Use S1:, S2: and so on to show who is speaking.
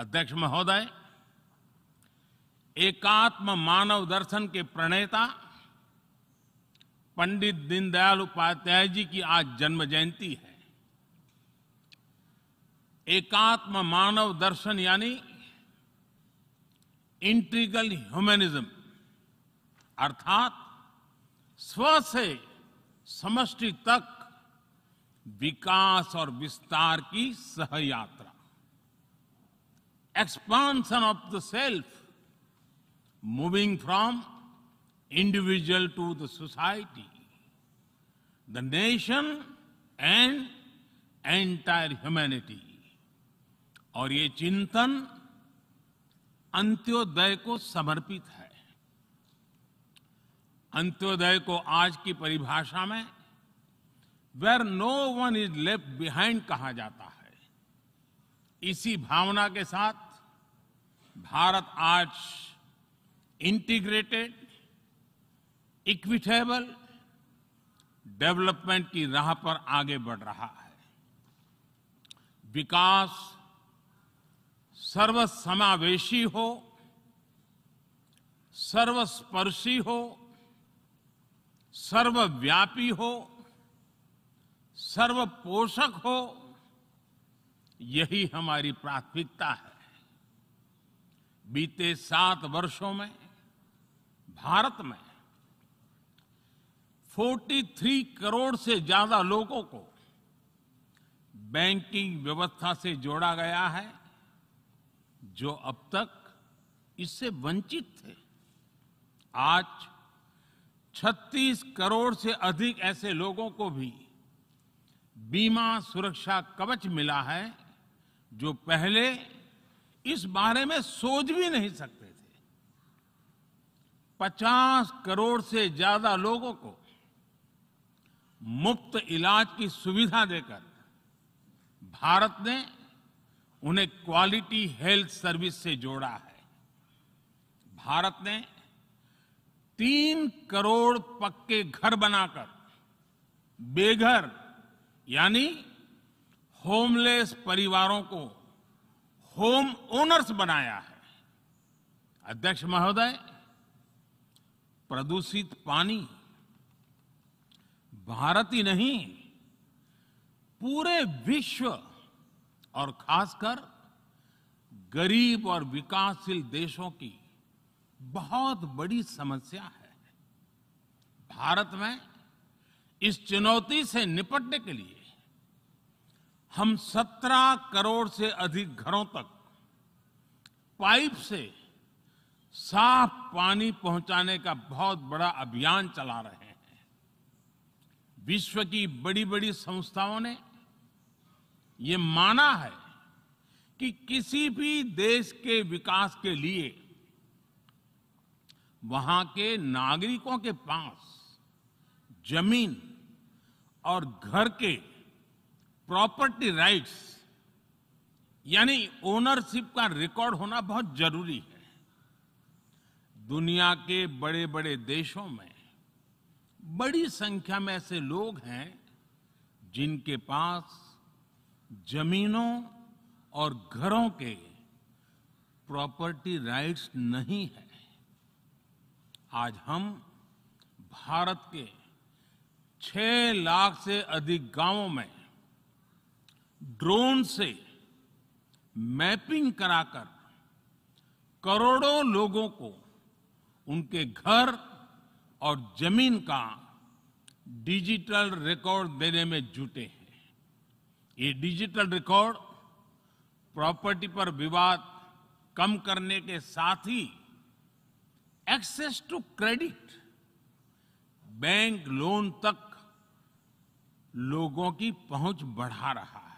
S1: अध्यक्ष महोदय एकात्म मानव दर्शन के प्रणेता पंडित दीनदयाल उपाध्याय जी की आज जन्म जयंती है एकात्म मानव दर्शन यानी इंट्रीगल ह्यूमनिज्म अर्थात स्व से समष्टि तक विकास और विस्तार की सहयात्रा expansion of the self, moving from individual to the society, the nation and entire humanity. aur ye chintan antyodaya ko samarpit hai Antyodaya को आज की परिभाषा में where no one is left behind कहा जाता है इसी भावना के साथ भारत आज इंटीग्रेटेड इक्विटेबल डेवलपमेंट की राह पर आगे बढ़ रहा है विकास सर्वसमावेशी हो सर्वस्पर्शी हो सर्वव्यापी हो सर्वपोषक हो यही हमारी प्राथमिकता है बीते सात वर्षों में भारत में 43 करोड़ से ज्यादा लोगों को बैंकिंग व्यवस्था से जोड़ा गया है जो अब तक इससे वंचित थे आज 36 करोड़ से अधिक ऐसे लोगों को भी बीमा सुरक्षा कवच मिला है जो पहले इस बारे में सोच भी नहीं सकते थे 50 करोड़ से ज्यादा लोगों को मुफ्त इलाज की सुविधा देकर भारत ने उन्हें क्वालिटी हेल्थ सर्विस से जोड़ा है भारत ने तीन करोड़ पक्के घर बनाकर बेघर यानी होमलेस परिवारों को होम ओनर्स बनाया है अध्यक्ष महोदय प्रदूषित पानी भारत ही नहीं पूरे विश्व और खासकर गरीब और विकासशील देशों की बहुत बड़ी समस्या है भारत में इस चुनौती से निपटने के लिए हम 17 करोड़ से अधिक घरों तक पाइप से साफ पानी पहुंचाने का बहुत बड़ा अभियान चला रहे हैं विश्व की बड़ी बड़ी संस्थाओं ने ये माना है कि किसी भी देश के विकास के लिए वहां के नागरिकों के पास जमीन और घर के प्रॉपर्टी राइट्स यानी ओनरशिप का रिकॉर्ड होना बहुत जरूरी है दुनिया के बड़े बड़े देशों में बड़ी संख्या में ऐसे लोग हैं जिनके पास जमीनों और घरों के प्रॉपर्टी राइट्स नहीं है आज हम भारत के 6 लाख से अधिक गांवों में ड्रोन से मैपिंग कराकर करोड़ों लोगों को उनके घर और जमीन का डिजिटल रिकॉर्ड देने में जुटे हैं ये डिजिटल रिकॉर्ड प्रॉपर्टी पर विवाद कम करने के साथ ही access to credit bank loan तक लोगों की पहुंच बढ़ा रहा है